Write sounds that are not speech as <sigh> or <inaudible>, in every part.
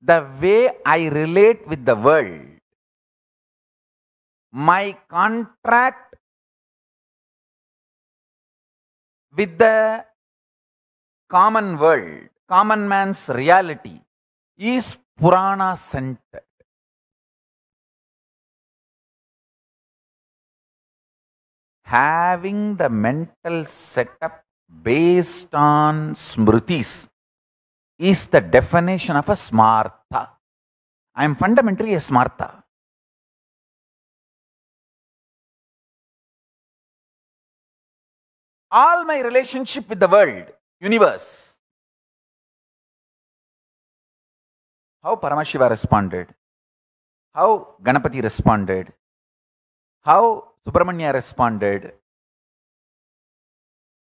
the way I relate with the world, my contract with the common world, common man's reality is Purana centered. Having the mental setup based on smritis is the definition of a smartha. I am fundamentally a smartha. All my relationship with the world, universe. How Paramashiva responded, how Ganapati responded, how Subramanya responded.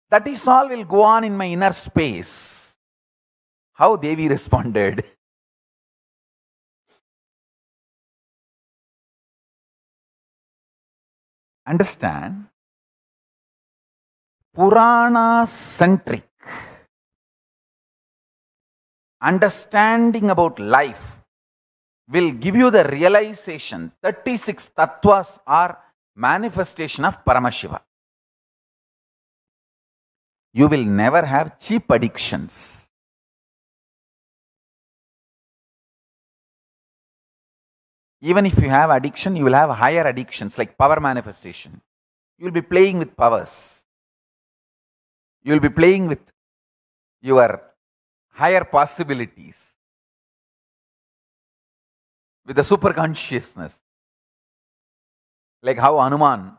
That is all will go on in my inner space how Devi responded. Understand? Purana centric understanding about life will give you the realization 36 tattvas are manifestation of Paramashiva. You will never have cheap addictions. Even if you have addiction, you will have higher addictions like power manifestation. You will be playing with powers. You will be playing with your higher possibilities, with the super consciousness. Like how Hanuman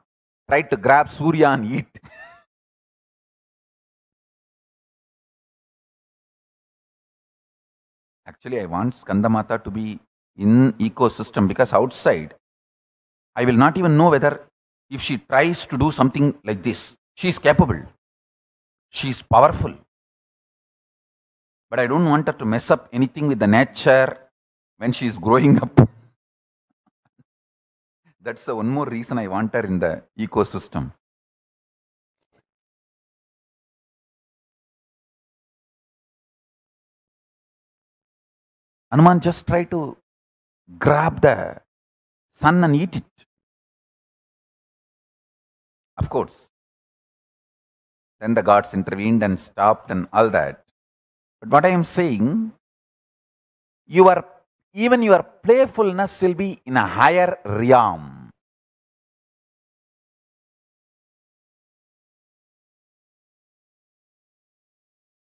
tried to grab Surya and eat. <laughs> Actually, I want Skandamata to be in ecosystem because outside I will not even know whether if she tries to do something like this, she is capable, she is powerful. But I don't want her to mess up anything with the nature when she is growing <laughs> up. That's the one more reason I want her in the ecosystem. Anuman, just try to grab the sun and eat it. Of course. Then the gods intervened and stopped and all that. But what I am saying, are even your playfulness will be in a higher realm.